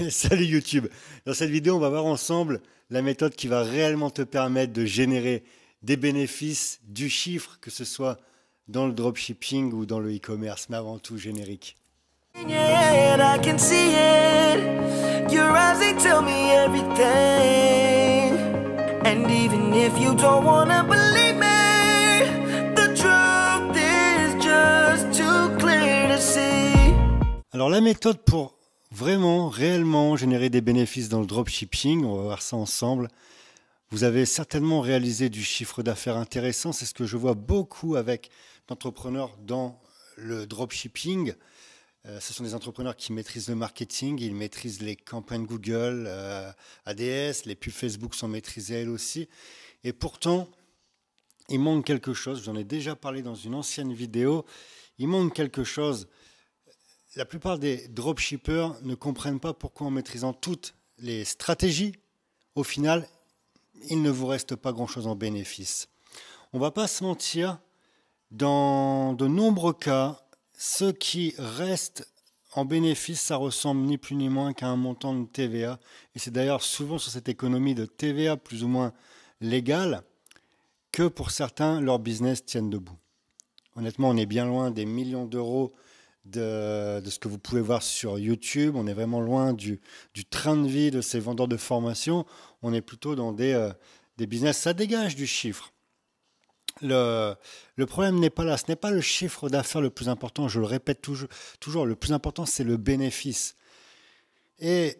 Salut YouTube. Dans cette vidéo, on va voir ensemble la méthode qui va réellement te permettre de générer des bénéfices, du chiffre, que ce soit dans le dropshipping ou dans le e-commerce, mais avant tout générique. Alors la méthode pour vraiment, réellement générer des bénéfices dans le dropshipping. On va voir ça ensemble. Vous avez certainement réalisé du chiffre d'affaires intéressant. C'est ce que je vois beaucoup avec d'entrepreneurs dans le dropshipping. Euh, ce sont des entrepreneurs qui maîtrisent le marketing, ils maîtrisent les campagnes Google, euh, ADS, les pubs Facebook sont maîtrisées elles aussi. Et pourtant, il manque quelque chose. J'en ai déjà parlé dans une ancienne vidéo. Il manque quelque chose la plupart des dropshippers ne comprennent pas pourquoi en maîtrisant toutes les stratégies, au final, il ne vous reste pas grand-chose en bénéfice. On ne va pas se mentir, dans de nombreux cas, ce qui reste en bénéfice, ça ressemble ni plus ni moins qu'à un montant de TVA. Et c'est d'ailleurs souvent sur cette économie de TVA plus ou moins légale que pour certains, leur business tienne debout. Honnêtement, on est bien loin des millions d'euros de, ce que vous pouvez voir sur YouTube. On est vraiment loin du, du, train de vie de ces vendeurs de formation. On est plutôt dans des, euh, des business. Ça dégage du chiffre. Le, le problème n'est pas là. Ce n'est pas le chiffre d'affaires le plus important. Je le répète toujours. toujours le plus important, c'est le bénéfice. Et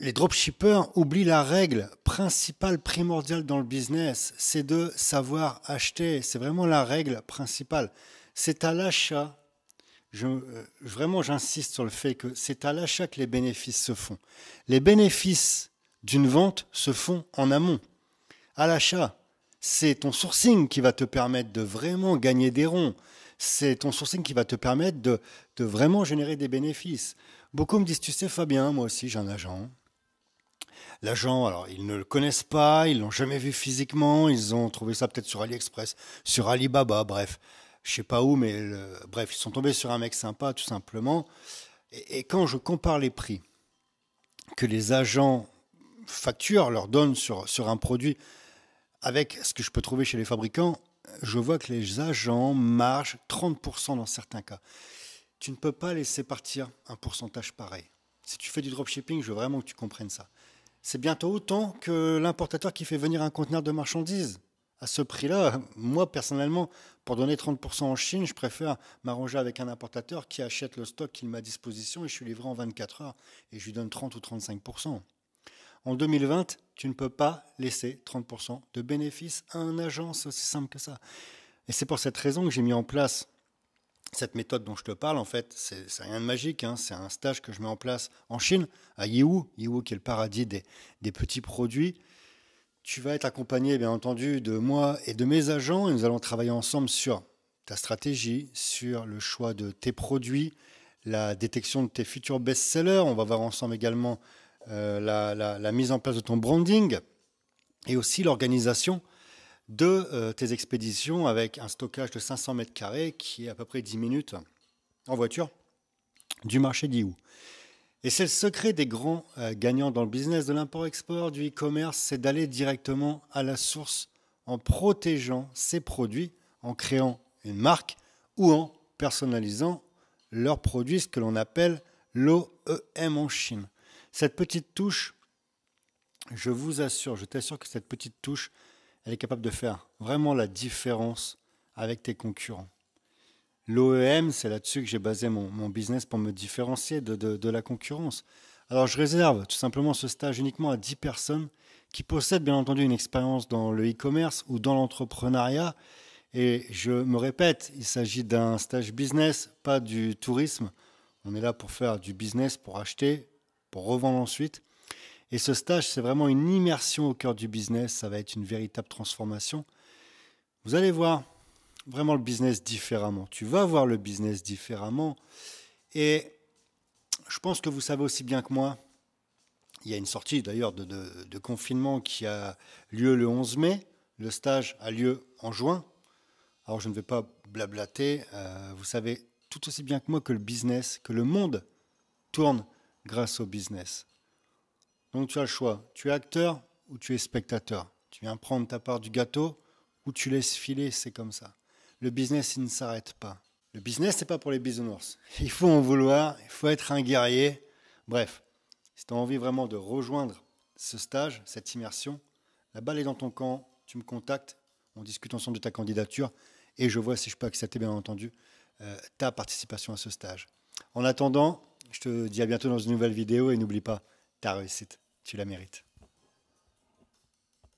les dropshippers oublient la règle principale, primordiale dans le business, c'est de savoir acheter. C'est vraiment la règle principale. C'est à l'achat euh, vraiment, j'insiste sur le fait que c'est à l'achat que les bénéfices se font. Les bénéfices d'une vente se font en amont. À l'achat, c'est ton sourcing qui va te permettre de vraiment gagner des ronds. C'est ton sourcing qui va te permettre de, de, vraiment générer des bénéfices. Beaucoup me disent, tu sais Fabien, moi aussi j'ai un agent. L'agent, alors ils ne le connaissent pas, ils l'ont jamais vu physiquement, ils ont trouvé ça peut-être sur AliExpress, sur Alibaba, bref je sais pas où, mais bref, ils sont tombés sur un mec sympa, tout simplement. Et, quand je compare les prix que les agents facturent, leur donnent sur, sur un produit, avec ce que je peux trouver chez les fabricants, je vois que les agents marchent 30% dans certains cas. Tu ne peux pas laisser partir un pourcentage pareil. Si tu fais du dropshipping, je veux vraiment que tu comprennes ça. C'est bientôt autant que l'importateur qui fait venir un conteneur de marchandises à ce prix-là, moi personnellement, pour donner 30% en Chine, je préfère m'arranger avec un importateur qui achète le stock qu'il m'a à disposition et je suis livré en 24 heures et je lui donne 30 ou 35%. En 2020, tu ne peux pas laisser 30% de bénéfices à un agent, c'est aussi simple que ça. Et c'est pour cette raison que j'ai mis en place cette méthode dont je te parle, en fait, c'est rien de magique. Hein, c'est un stage que je mets en place en Chine, à Yiwu. Yiwu qui est le paradis des petits produits. Tu vas être accompagné, bien entendu, de moi et de mes agents et nous allons travailler ensemble sur ta stratégie, sur le choix de tes produits, la détection de tes futurs best-sellers. On va voir ensemble également euh, la, mise en place de ton branding et aussi l'organisation de euh, tes expéditions avec un stockage de 500 mètres carrés qui est à peu près 10 minutes en voiture du marché d'Iou. Et c'est le secret des grands euh, gagnants dans le business de l'import-export, du e-commerce, c'est d'aller directement à la source en protégeant ses produits, en créant une marque ou en personnalisant leurs produits, ce que l'on appelle l'OEM en Chine. Cette petite touche, je vous assure, je t'assure que cette petite touche, elle est capable de faire vraiment la différence avec tes concurrents. L'OEM, c'est là-dessus que j'ai basé mon, business pour me différencier de, de la concurrence. Alors je réserve tout simplement ce stage uniquement à 10 personnes qui possèdent bien entendu une expérience dans le e-commerce ou dans l'entrepreneuriat. Et je me répète, il s'agit d'un stage business, pas du tourisme. On est là pour faire du business, pour acheter, pour revendre ensuite. Et ce stage, c'est vraiment une immersion au cœur du business. Ça va être une véritable transformation. Vous allez voir vraiment le business différemment. Tu vas voir le business différemment. Et je pense que vous savez aussi bien que moi, il y a une sortie d'ailleurs de, confinement qui a lieu le 11 mai. Le stage a lieu en juin. Alors je ne vais pas blablater. Euh, vous savez tout aussi bien que moi que le business, que le monde tourne grâce au business. Donc tu as le choix. Tu es acteur ou tu es spectateur. Tu viens prendre ta part du gâteau ou tu laisses filer. C'est comme ça le business il ne s'arrête pas. Le business, c'est pas pour les bisounours. Il faut en vouloir, il faut être un guerrier. Bref, si tu as envie vraiment de rejoindre ce stage, cette immersion, la balle est dans ton camp, tu me contactes, on discute ensemble de ta candidature et je vois si je peux accepter, bien entendu, euh, ta participation à ce stage. En attendant, je te dis à bientôt dans une nouvelle vidéo et n'oublie pas, ta réussite, tu la mérites.